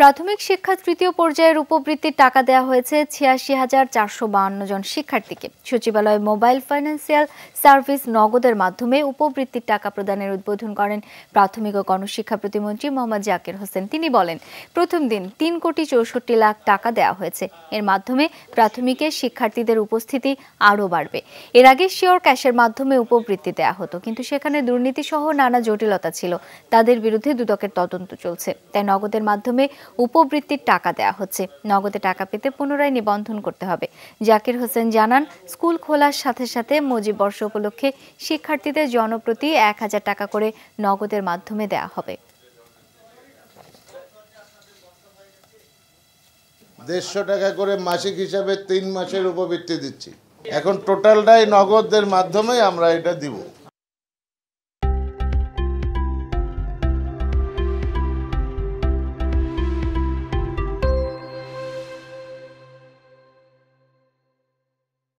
প্রাথমিক শিক্ষা তৃতীয় পর্যায়ের উপবৃত্তির টাকা দেওয়া হয়েছে ছিয়াশি হাজার চারশো বাহান্ন জন শিক্ষার্থীকে সচিবালয় মোবাইল ফাইন্যান্সিয়াল সার্ভিস নগদের মাধ্যমে উপবৃত্তির টাকা প্রদানের উদ্বোধন করেন প্রাথমিক ও গণশিক্ষা প্রতিমন্ত্রী মোহাম্মদ জাকির হোসেন তিনি বলেন প্রথম দিন তিন কোটি চৌষট্টি লাখ টাকা দেওয়া হয়েছে এর মাধ্যমে প্রাথমিকে শিক্ষার্থীদের উপস্থিতি আরও বাড়বে এর আগে শিওর ক্যাশের মাধ্যমে উপবৃত্তি দেওয়া হতো কিন্তু সেখানে দুর্নীতিসহ নানা জটিলতা ছিল তাদের বিরুদ্ধে দুদকের তদন্ত চলছে তাই নগদের মাধ্যমে উপবৃত্তির টাকা দেয়া হচ্ছে নগদে টাকা পেতে পুনরায় নিবন্ধন করতে হবে জাকির হোসেন জানান স্কুল খোলার সাথে সাথে মজি বর্ষ উপলক্ষে শিক্ষার্থীদের জনপ্রতি এক হাজার টাকা করে নগদের মাধ্যমে দেয়া হবে দেড়শো টাকা করে মাসিক হিসাবে তিন মাসের উপবৃত্তি দিচ্ছি এখন টোটালটাই নগদের মাধ্যমে আমরা এটা দিব